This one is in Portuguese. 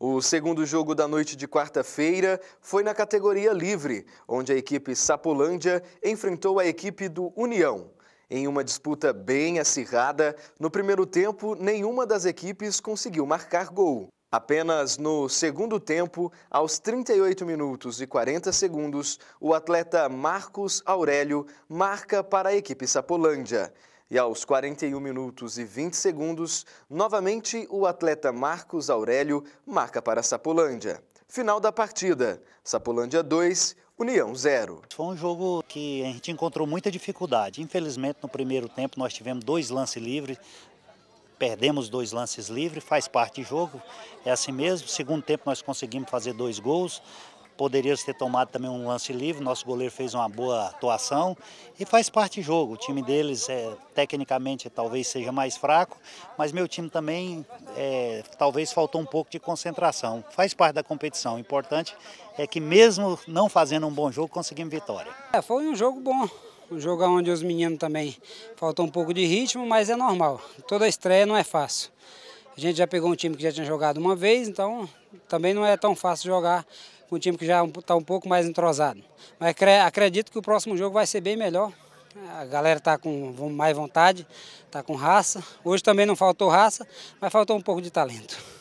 O segundo jogo da noite de quarta-feira foi na categoria livre, onde a equipe Sapolândia enfrentou a equipe do União. Em uma disputa bem acirrada, no primeiro tempo, nenhuma das equipes conseguiu marcar gol. Apenas no segundo tempo, aos 38 minutos e 40 segundos, o atleta Marcos Aurélio marca para a equipe Sapolândia. E aos 41 minutos e 20 segundos, novamente o atleta Marcos Aurélio marca para a Sapolândia. Final da partida: Sapolândia 2, União 0. Foi um jogo que a gente encontrou muita dificuldade. Infelizmente, no primeiro tempo, nós tivemos dois lances livres, perdemos dois lances livres, faz parte do jogo, é assim mesmo. Segundo tempo nós conseguimos fazer dois gols, Poderia ter tomado também um lance livre, nosso goleiro fez uma boa atuação e faz parte do jogo. O time deles, é, tecnicamente, talvez seja mais fraco, mas meu time também, é, talvez faltou um pouco de concentração. Faz parte da competição. O importante é que, mesmo não fazendo um bom jogo, conseguimos vitória. É, foi um jogo bom. Um jogo onde os meninos também faltam um pouco de ritmo, mas é normal. Toda estreia não é fácil. A gente já pegou um time que já tinha jogado uma vez, então também não é tão fácil jogar com um time que já está é um pouco mais entrosado. Mas acredito que o próximo jogo vai ser bem melhor. A galera está com mais vontade, está com raça. Hoje também não faltou raça, mas faltou um pouco de talento.